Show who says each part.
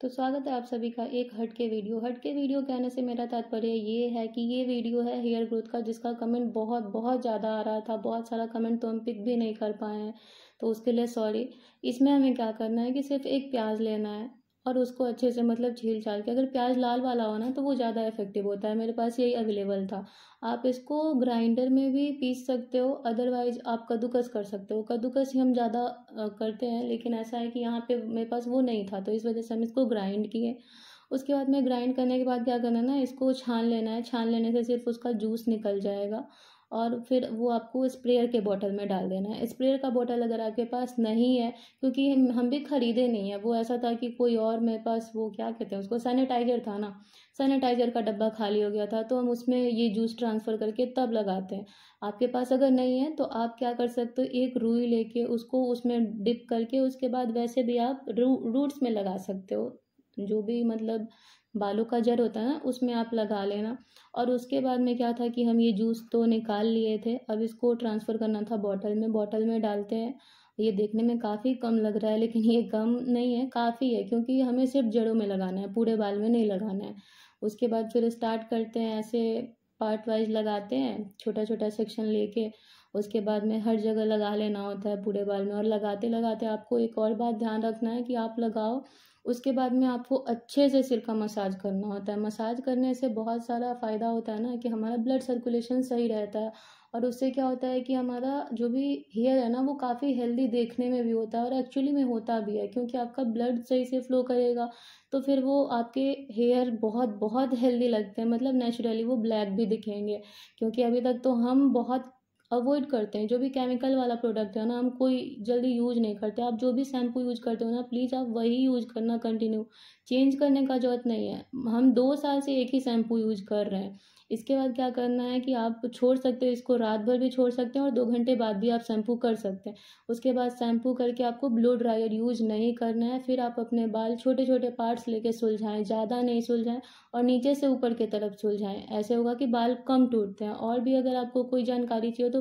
Speaker 1: तो स्वागत है आप सभी का एक हट के वीडियो हट के वीडियो कहने से मेरा तात्पर्य ये है कि ये वीडियो है हेयर ग्रोथ का जिसका कमेंट बहुत बहुत ज़्यादा आ रहा था बहुत सारा कमेंट तो हम पिक भी नहीं कर पाए हैं तो उसके लिए सॉरी इसमें हमें क्या करना है कि सिर्फ एक प्याज लेना है और उसको अच्छे से मतलब छील छाल के अगर प्याज लाल वाला हो ना तो वो ज़्यादा इफेक्टिव होता है मेरे पास यही अवेलेबल था आप इसको ग्राइंडर में भी पीस सकते हो अदरवाइज आप कद्दूकस कर सकते हो कद्दूकस ही हम ज़्यादा करते हैं लेकिन ऐसा है कि यहाँ पे मेरे पास वो नहीं था तो इस वजह से हम इसको ग्राइंड किए उसके बाद में ग्राइंड करने के बाद क्या करना है ना इसको छान लेना है छान लेने से सिर्फ उसका जूस निकल जाएगा और फिर वो आपको स्प्रेयर के बॉटल में डाल देना है स्प्रेयर का बॉटल अगर आपके पास नहीं है क्योंकि हम भी ख़रीदे नहीं है वो ऐसा था कि कोई और मेरे पास वो क्या कहते हैं उसको सैनिटाइज़र था ना सैनिटाइज़र का डब्बा खाली हो गया था तो हम उसमें ये जूस ट्रांसफ़र करके तब लगाते हैं आपके पास अगर नहीं है तो आप क्या कर सकते हो एक रुई लेके उसको उसमें डिप करके उसके बाद वैसे भी आप रू रूट्स में लगा सकते हो जो भी मतलब बालों का जड़ होता है ना उसमें आप लगा लेना और उसके बाद में क्या था कि हम ये जूस तो निकाल लिए थे अब इसको ट्रांसफ़र करना था बॉटल में बॉटल में डालते हैं ये देखने में काफ़ी कम लग रहा है लेकिन ये कम नहीं है काफ़ी है क्योंकि हमें सिर्फ जड़ों में लगाना है पूरे बाल में नहीं लगाना है उसके बाद फिर स्टार्ट करते हैं ऐसे पार्ट वाइज लगाते हैं छोटा छोटा सेक्शन लेके उसके बाद में हर जगह लगा लेना होता है पूरे बाल में और लगाते लगाते आपको एक और बात ध्यान रखना है कि आप लगाओ उसके बाद में आपको अच्छे से सिर का मसाज करना होता है मसाज करने से बहुत सारा फ़ायदा होता है ना कि हमारा ब्लड सर्कुलेशन सही रहता है और उससे क्या होता है कि हमारा जो भी हेयर है ना वो काफ़ी हेल्दी देखने में भी होता है और एक्चुअली में होता भी है क्योंकि आपका ब्लड सही से फ्लो करेगा तो फिर वो आपके हेयर बहुत बहुत हेल्दी लगते हैं मतलब नेचुरली वो ब्लैक भी दिखेंगे क्योंकि अभी तक तो हम बहुत अवॉइड करते हैं जो भी केमिकल वाला प्रोडक्ट है ना हम कोई जल्दी यूज नहीं करते आप जो भी शैम्पू यूज करते हो ना प्लीज़ आप वही यूज करना कंटिन्यू चेंज करने का जरूरत नहीं है हम दो साल से एक ही शैम्पू यूज कर रहे हैं इसके बाद क्या करना है कि आप छोड़ सकते हो इसको रात भर भी छोड़ सकते हैं और दो घंटे बाद भी आप शैम्पू कर सकते हैं उसके बाद शैम्पू करके आपको ब्लो ड्रायर यूज नहीं करना है फिर आप अपने बाल छोटे छोटे पार्ट्स लेके सुलझाएं ज़्यादा नहीं सुलझाएं और नीचे से ऊपर की तरफ सुलझाएं ऐसे होगा कि बाल कम टूटते हैं और भी अगर आपको कोई जानकारी चाहिए तो